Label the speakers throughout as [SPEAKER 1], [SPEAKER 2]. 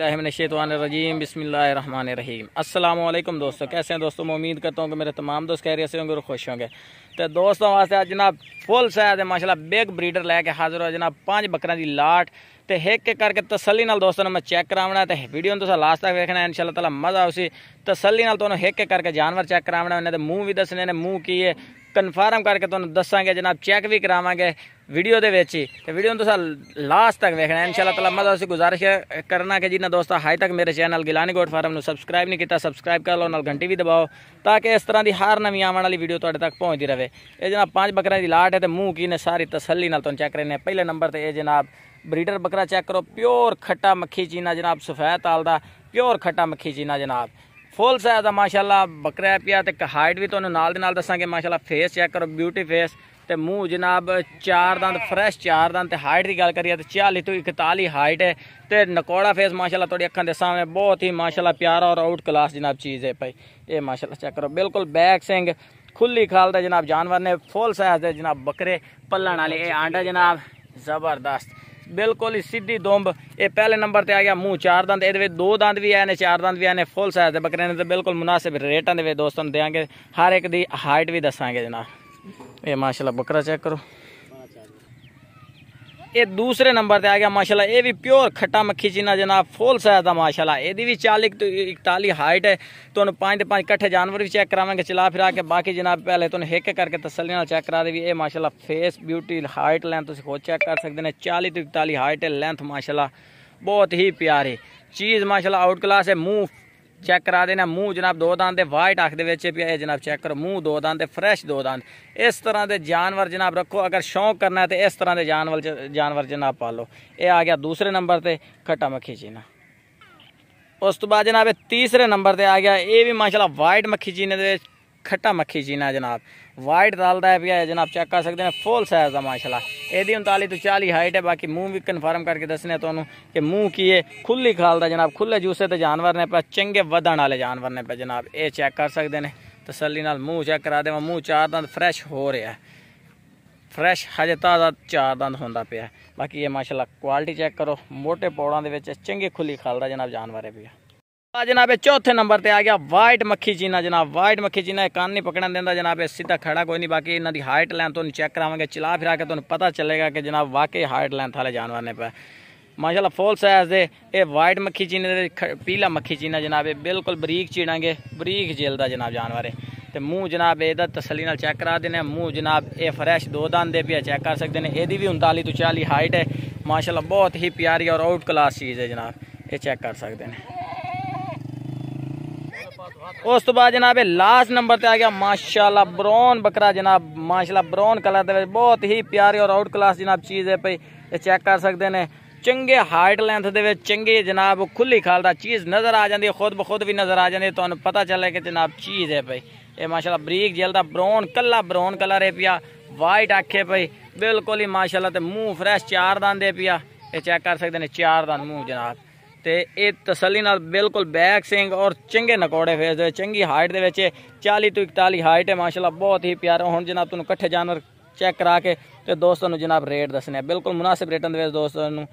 [SPEAKER 1] रजीम बसमान अल्लाम दोस्तों कैसे हैं दोस्तों मैं उम्मीद करता हूँ कि मेरे तमाम दोस्त खैरियत से होंगे और खुश होंगे तो दोस्तों वास्ते जनाब फुल सैद है माशाल्लाह बिग ब्रीडर लैके हाजिर हो जनाब पांच बकरा की लाट तो एक करके तसली दोस्तों ने मैं चेक करावना तो वीडियो तुम लास्ट तक देखना है इन शाला तला मजा उसी तसली तो एक करके जानवर चेक करावना उन्हें मूँह भी दसने मूँह की है ਕਨਫਰਮ ਕਰਕੇ ਤੁਹਾਨੂੰ ਦੱਸਾਂਗੇ ਜਨਾਬ ਚੈੱਕ ਵੀ ਕਰਾਵਾਂਗੇ ਵੀਡੀਓ ਦੇ ਵਿੱਚ ਹੀ ਤੇ ਵੀਡੀਓ ਨੂੰ ਤੁਸੀਂ ਲਾਸਟ ਤੱਕ ਵੇਖਣਾ ਇਨਸ਼ਾਅੱਲਾ ਤਾਲਾ ਮੈਂ ਤੁਹਾਨੂੰ ਗੁਜ਼ਾਰਿਸ਼ ਕਰਨਾ ਕਿ ਜਿਨ੍ਹਾਂ ਦੋਸਤਾਂ ਹਾਈ ਤੱਕ ਮੇਰੇ ਚੈਨਲ ਗਿਲਾਨੀ ਗੋਟ ਫਾਰਮ ਨੂੰ ਸਬਸਕ੍ਰਾਈਬ ਨਹੀਂ ਕੀਤਾ ਸਬਸਕ੍ਰਾਈਬ ਕਰ ਲਓ ਨਾਲ ਘੰਟੀ ਵੀ ਦਬਾਓ ਤਾਂ ਕਿ ਇਸ ਤਰ੍ਹਾਂ ਦੀ ਹਰ ਨਵੀਂ ਆਉਣ ਵਾਲੀ ਵੀਡੀਓ ਤੁਹਾਡੇ ਤੱਕ ਪਹੁੰਚਦੀ ਰਹੇ ਇਹ ਜਨਾਬ ਪੰਜ ਬੱਕਰਾਂ ਦੀ ਲਾਟ ਹੈ ਤੇ ਮੂੰਹ ਕੀ ਨੇ ਸਾਰੀ ਤਸੱਲੀ ਨਾਲ ਤੁਹਾਨੂੰ ਚੈੱਕ ਕਰਨੇ ਨੇ ਪਹਿਲੇ ਨੰਬਰ ਤੇ ਇਹ ਜਨਾਬ ਬਰੀਡਰ ਬੱਕਰਾ ਚੈੱਕ ਕਰੋ ਪਿਓਰ ਖੱਟਾ ਮੱਖੀ ਚੀਨਾ ਜਨਾਬ ਸਫੈਦ ਤਾਲ ਦਾ ਪਿਓਰ ਖੱਟਾ ਮੱਖੀ ਚੀਨਾ ਜਨਾਬ ਫੁੱਲ ਸਾਈਜ਼ ਦਾ ਮਾਸ਼ਾਅੱਲਾ ਬੱਕਰਾ ਪਿਆ ਤੇ ਹਾਈਟ ਵੀ ਤੁਹਾਨੂੰ ਨਾਲ ਦੇ ਨਾਲ ਦੱਸਾਂਗੇ ਮਾਸ਼ਾਅੱਲਾ ਫੇਸ ਚੈੱਕ ਕਰੋ ਬਿਊਟੀ ਫੇਸ ਤੇ ਮੂੰਹ ਜਨਾਬ ਚਾਰ ਦੰਦ ਫਰੈਸ਼ ਚਾਰ ਦੰਦ ਤੇ ਹਾਈਟ ਦੀ ਗੱਲ ਕਰੀਏ ਤੇ 40 ਤੋਂ 41 ਹਾਈਟ ਹੈ ਤੇ ਨਕੋੜਾ ਫੇਸ ਮਾਸ਼ਾਅੱਲਾ ਤੁਹਾਡੀ ਅੱਖਾਂ ਦੇ ਸਾਹਮਣੇ ਬਹੁਤ ਹੀ ਮਾਸ਼ਾਅੱਲਾ ਪਿਆਰਾ ਔਰ ਆਊਟ ਕਲਾਸ ਜਨਾਬ ਚੀਜ਼ ਹੈ ਭਾਈ ਇਹ ਮਾਸ਼ਾਅੱਲਾ ਚੈੱਕ ਕਰੋ ਬਿਲਕੁਲ ਬੈਕ ਸਿੰਘ ਖੁੱਲੀ ਖਾਲ ਦਾ ਜਨਾਬ ਜਾਨਵਰ ਨੇ ਫੁੱਲ ਸਾਈਜ਼ ਦੇ ਜਨਾਬ ਬੱਕਰੇ ਪੱਲਣ ਵਾਲੇ ਇਹ ਆਂਡਾ ਜਨਾਬ ਜ਼ਬਰਦਸਤ बिल्कुल ही सीधी दुंब यह पहले नंबर पर आ गया मूँह चार दंद ए दो दंद भी आए हैं चार दंद भी आए हैं फुल सैज के बकरे ने तो बिल्कुल मुनासिब रेटा दे दोस्तों देंगे हर एक की हाइट भी दसागे जना ये माशाला बकरा चेक करो ये दूसरे नंबर पे आ गया माशाला ये भी प्योर खट्टा मक्खी चीना जनाब फुल साइज है माशाला ये भी चाली तो इकताली हाइट है तो पाँच तो पाँच कट्ठे जानवर भी चेक करावे चला फिरा के बाकी जनाब पहले तुम हिक करके तसली ना चेक करा देवी ये माशाला फेस ब्यूटी हाइट लैंथ तुम खुद चेक कर सकते हैं चाली तो इकताली हाइट है लैंथ माशाला बहुत ही प्यारी चीज़ माशाला आउट क्लास है मुँह चेक करा देना मूंह जनाब दो दंद दे वाइट आख दे बिच जनाब चेक करो मूंह दो दंद फ्रैश दो दंद इस तरह के जानवर जनाब रखो अगर शौक करना है तो इस तरह के जानवर जानवर जनाब पालो ये आ गया दूसरे नंबर ते खट्टा मक्खी चीना उस तो बाद जनाब तीसरे नंबर पर आ गया ये भी माशाल्लाह वाइट मखी चीने दे खट्टा मक्खी चीना जनाब वाइट रलता है भी पे जनाब चेक कर सकते हैं फुल साइज का माशाल्लाह ਇਹਦੀ 39 ਤੋਂ 40 ਹਾਈਟ ਹੈ ਬਾਕੀ ਮੂੰਹ ਵੀ ਕਨਫਰਮ ਕਰਕੇ ਦੱਸਣਾ ਤੁਹਾਨੂੰ ਕਿ ਮੂੰਹ ਕੀ ਹੈ ਖੁੱਲੀ ਖਾਲ ਦਾ ਜਨਾਬ ਖੁੱਲੇ ਜੂਸੇ ਤੇ ਜਾਨਵਰ ਨੇ ਪਾ ਚੰਗੇ ਵਧਣ ਵਾਲੇ ਜਾਨਵਰ ਨੇ ਪਾ ਜਨਾਬ ਇਹ ਚੈੱਕ ਕਰ ਸਕਦੇ ਨੇ ਤਸੱਲੀ ਨਾਲ ਮੂੰਹ ਚੈੱਕ ਕਰਾ ਦੇਵਾਂ ਮੂੰਹ ਚਾਰ ਦੰਦ ਫਰੈਸ਼ ਹੋ ਰਿਹਾ ਫਰੈਸ਼ ਹਜੇ ਤਾਜ਼ਾ ਚਾਰ ਦੰਦ ਹੁੰਦਾ ਪਿਆ ਬਾਕੀ ਇਹ ਮਾਸ਼ਾਅੱਲਾ ਕੁਆਲਿਟੀ ਚੈੱਕ ਕਰੋ ਮੋٹے ਪੌੜਾਂ ਦੇ ਵਿੱਚ ਚੰਗੇ ਖੁੱਲੀ ਖਾਲ ਦਾ ਜਨਾਬ ਜਾਨਵਰ ਹੈ ਪਿਆ जनाब चौथे नंबर पर आ गया वाइट मक्खी चीना जनाब वाइट मक्खी चीना कान नहीं पकड़न देता जनाब सीधा खड़ा कोई नहीं बाकी इन्हों की हाइट लैंथ तो चेक करावे चला फिरा के तुम तो पता चलेगा कि जनाब वाकई हाइट लैंथ वाले जानवर ने पे माशाला फुल साइज दे ये वाइट मक्खी चीने पीला मक्खी चीना जनाब ये बिल्कुल बरीक चीड़ांगे बरीक जेलदा जनाब जानवर है तो मूँह जनाब ए तसली चेक करा देने मूँह जनाब ये फ्रैश दो दान दे पे चेक कर सकते हैं यदि भी उनताली तो चाली हाइट है माशाला बहुत ही प्यारी और आउट कलास चीज़ है जनाब ये चैक कर सकते हैं उस तो बाद जनाब लास्ट नंबर ते आ गया माशाला ब्राउन बकरा जनाब माशाला ब्राउन कलर बहुत ही प्यारे और आउट क्लास जनाब चीज़ है भाई चेक कर सकते हैं चंगे हाइट लेंथ के चंगे जनाब खुले खालदा चीज़ नज़र आ जाती है खुद ब खुद भी नज़र आ जाती है तो पता चले कि जनाब चीज़ है भाई ये माशाला बरीक जलता ब्राउन कला ब्राउन कलर है पिया वाइट आखे भाई बिल्कुल ही माशाला मूँह फ्रैश चार दान है पिया ये चेक कर सकते हैं चार दान मूँह जनाब ਤੇ ਇਹ ਤਸੱਲੀ ਨਾਲ ਬਿਲਕੁਲ ਬੈਕ ਸਿੰਘ ਔਰ ਚੰਗੇ ਨਕੋੜੇ ਫੇਸ ਦੇ ਚੰਗੀ ਹਾਈਟ ਦੇ ਵਿੱਚ 40 ਤੋਂ 41 ਹਾਈਟ ਹੈ ਮਾਸ਼ਾਅੱਲਾ ਬਹੁਤ ਹੀ ਪਿਆਰਾ ਹੁਣ ਜਨਾਬ ਤੁਹਾਨੂੰ ਇਕੱਠੇ ਜਾਨਵਰ ਚੈੱਕ ਕਰਾ ਕੇ ਤੇ ਦੋਸਤਾਂ ਨੂੰ ਜਨਾਬ ਰੇਟ ਦੱਸਣੇ ਆ ਬਿਲਕੁਲ ਮੁਨਾਸਿਬ ਰੇਟਾਂ ਦੇ ਵਿੱਚ ਦੋਸਤਾਂ ਨੂੰ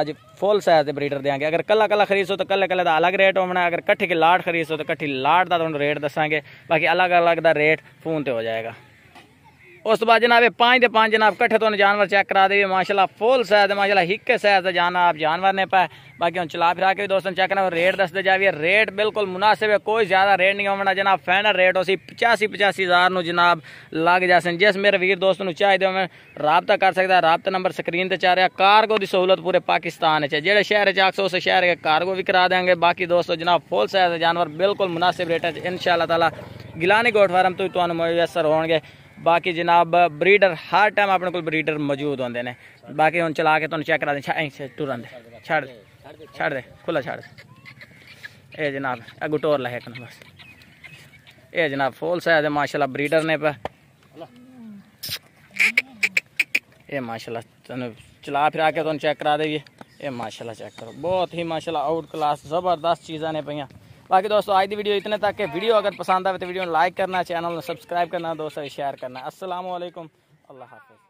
[SPEAKER 1] ਅੱਜ ਫੁੱਲ ਸਾਈਜ਼ ਦੇ ਬਰੀਡਰ ਦੇਾਂਗੇ ਅਗਰ ਕੱਲਾ ਕੱਲਾ ਖਰੀਦੋ ਤਾਂ ਕੱਲੇ ਕੱਲੇ ਦਾ ਅਲੱਗ ਰੇਟ ਹੋਣਾ ਅਗਰ ਇਕੱਠੇ ਕੇ ਲਾਟ ਖਰੀਦੋ ਤਾਂ ਇਕੱਠੀ ਲਾਟ ਦਾ ਤੁਹਾਨੂੰ ਰੇਟ ਦੱਸਾਂਗੇ ਬਾਕੀ ਅਲੱਗ ਅਲੱਗ ਦਾ ਰੇਟ ਫੋਨ ਤੇ ਹੋ ਜਾਏਗਾ उस तो बाद जनाब पाँच के पाँच जनाब कट्ठे तो जानवर चेक करा दे माशाला फुल सैद माशाला हिक्के सैद जनाब जानवर ने पाए बाकी हम चला फिरा के भी दोस्तों चेक करा रेट दस जाए रेट बिल्कुल मुनासिब है कोई ज़्यादा रेट नहीं होना जनाब फाइनल रेट उसी पचासी पचासी हज़ार जनाब लग जा सकते जिस मेरे वीर दोस्तों चाहिए मैं रबता कर सकता रबता नंबर स्क्रीन पर चाह रहा कारगो की सहूलत पूरे पाकिस्तान है जोड़े शहर है उस शहर के कारगो भी करा देंगे बाकी दोस्तों जनाब फुल सैद जानवर बिल्कुल मुनासिब रेट है इन शाला तला गिलानी गोट फार्म तो मुयसर हो गए बाकी जनाब ब्रीडर हर टाइम अपने को ब्रीडर मौजूद होंगे ने बाकी हम चला के तुम चेक करा दे तुरंत छड़ छड़ खुला छड़ ये जनाब अगू टोर लाए अपने बस ये जनाब फुल है माशाला ब्रीडर ने ये माशाला तुम चला फिरा के तुम चेक करा दे माशाला चेक करो बहुत ही माशाला आउट क्लास जबरदस्त चीज़ा ने पियाँ बाकी दोस्तों आज की वीडियो इतने तक के वीडियो अगर पसंद आए तो वीडियो लाइक करना चैनल सब्सक्राइब करना दोस्तों शेयर करना असलम अल्लाह हाफिज़